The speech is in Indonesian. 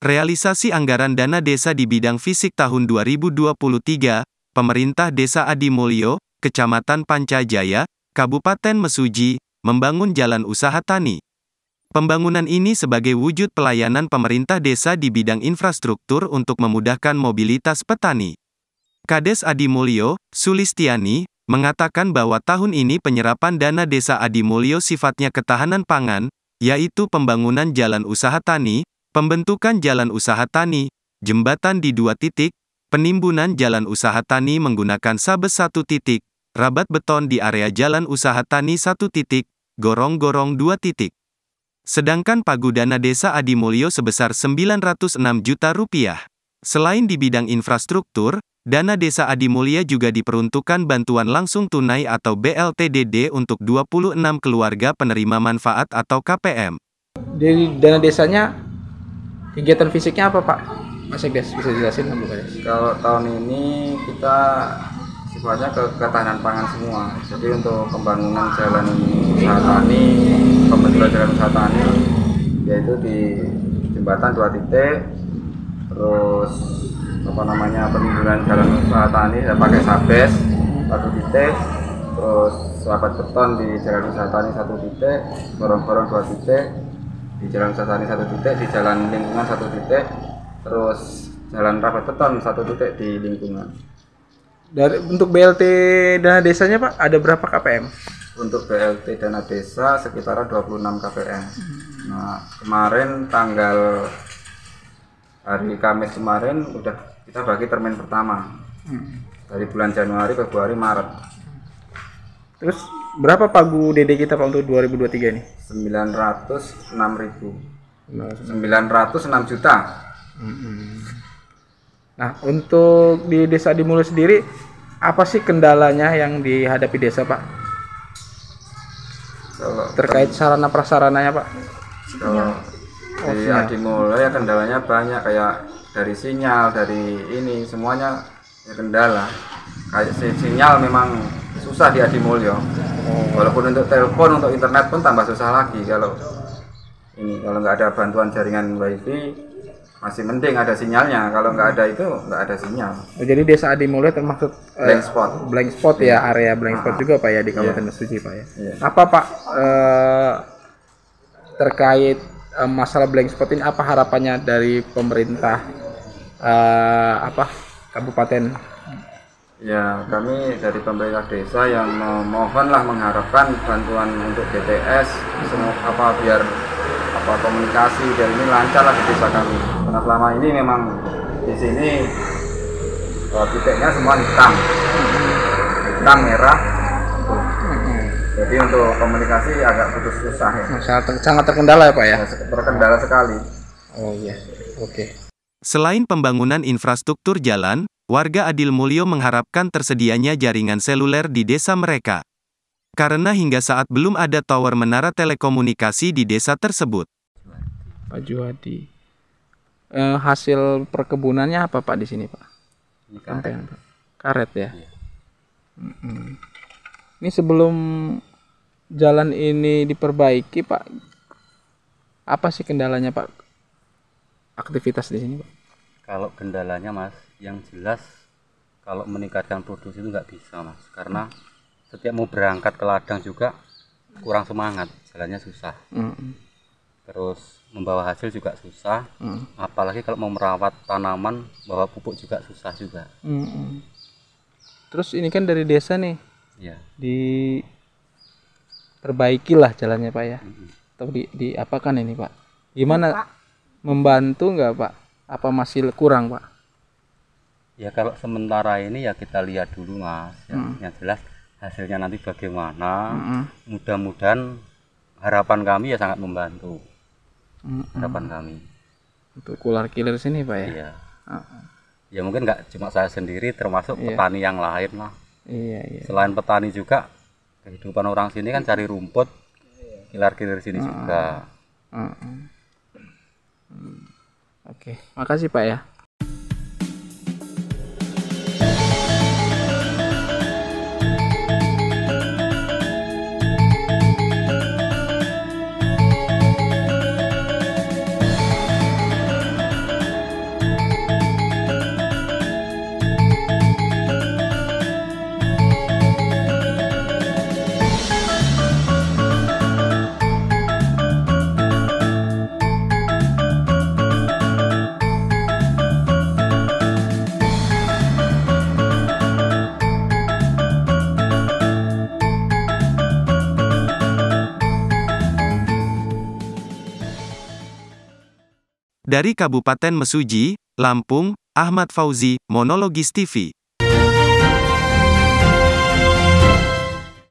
Realisasi anggaran dana desa di bidang fisik tahun 2023, pemerintah Desa Adi Kecamatan Pancajaya, Kabupaten Mesuji, membangun jalan usaha tani. Pembangunan ini sebagai wujud pelayanan pemerintah desa di bidang infrastruktur untuk memudahkan mobilitas petani. Kades Adi Sulistiani, mengatakan bahwa tahun ini penyerapan dana desa Adi sifatnya ketahanan pangan, yaitu pembangunan jalan usaha tani, Pembentukan jalan usaha tani, jembatan di dua titik, penimbunan jalan usaha tani menggunakan sabes satu titik, rabat beton di area jalan usaha tani satu titik, gorong-gorong dua titik. Sedangkan pagu dana Desa Adimulyo sebesar 906 juta rupiah. Selain di bidang infrastruktur, Dana Desa Adimulia juga diperuntukkan bantuan langsung tunai atau BLTDD untuk 26 keluarga penerima manfaat atau KPM. Dari dana desanya kegiatan fisiknya apa pak Masih Ekdes bisa jelasin nggak Pak Kalau tahun ini kita sifatnya ke ketahanan pangan semua. Jadi untuk pembangunan jalan usaha tani, pembentukan jalan usaha tani, yaitu di jembatan dua titik, terus apa namanya pembangunan jalan usaha tani ya pakai sabes satu titik, terus selapat beton di jalan usaha tani satu titik, borong-borong dua titik, di Jalan Sasani satu titik, di Jalan Lingkungan satu titik, terus Jalan rapat beton satu titik di Lingkungan. Dari untuk BLT dana desanya Pak ada berapa KPM? Untuk BLT dana desa sekitar 26 KPM. Nah, kemarin tanggal hari Kamis kemarin udah kita bagi termin pertama. Hmm. Dari bulan Januari, Februari, Maret. Terus berapa pagu DD kita Pak untuk 2023 ini? 906 ribu. 906 juta. Nah, untuk di Desa Dimulu sendiri apa sih kendalanya yang dihadapi desa, Pak? Kalau terkait sarana prasarananya, Pak? Kalau oh, di Adimulu ya kendalanya banyak kayak dari sinyal, dari ini semuanya ya kendala. Kayak sinyal memang susah di Adimulyo. Hmm. Walaupun untuk telepon, untuk internet pun tambah susah lagi kalau ini kalau nggak ada bantuan jaringan wifi masih penting ada sinyalnya kalau nggak ada itu nggak ada sinyal oh, jadi desa Adimulyo termasuk eh, blank spot blank spot ya iya. area blank ah. spot juga pak ya di kabupaten yeah. Iya. Suci pak ya yeah. apa pak uh, terkait eh, masalah blank spot ini apa harapannya dari pemerintah uh, apa kabupaten Ya, kami dari pemerintah desa yang memohonlah mengharapkan bantuan untuk BTS semua apa biar apa komunikasi dan ini lancar lah di desa kami. Karena selama ini memang di sini oh, titiknya semua hitam, hitam merah. Jadi untuk komunikasi agak putus susah ya. Sangat, ter sangat terkendala ya pak ya? Terkendala sekali. Oh iya, oke. Okay. Selain pembangunan infrastruktur jalan, warga Adil Mulyo mengharapkan tersedianya jaringan seluler di desa mereka. Karena hingga saat belum ada tower menara telekomunikasi di desa tersebut. Pak Juwadi, eh, hasil perkebunannya apa Pak di sini Pak? Ini karet. Pak. karet ya? Iya. Ini sebelum jalan ini diperbaiki Pak, apa sih kendalanya Pak? Aktivitas di sini Pak? Kalau kendalanya Mas, yang jelas kalau meningkatkan produksi itu nggak bisa mas karena setiap mau berangkat ke ladang juga kurang semangat jalannya susah mm. terus membawa hasil juga susah mm. apalagi kalau mau merawat tanaman bawa pupuk juga susah juga mm. terus ini kan dari desa nih ya. di perbaikilah jalannya pak ya mm. atau di diapakan ini pak gimana pak. membantu nggak pak apa masih kurang pak ya kalau sementara ini ya kita lihat dulu mas ya, hmm. yang jelas hasilnya nanti bagaimana hmm. mudah-mudahan harapan kami ya sangat membantu hmm. harapan kami untuk ular kilir sini pak ya iya. uh ya mungkin nggak cuma saya sendiri termasuk iya. petani yang lain lah iya, iya. selain petani juga kehidupan orang sini kan cari rumput ular kilir sini uh juga uh oke okay. makasih pak ya Dari Kabupaten Mesuji, Lampung, Ahmad Fauzi, Monologis TV.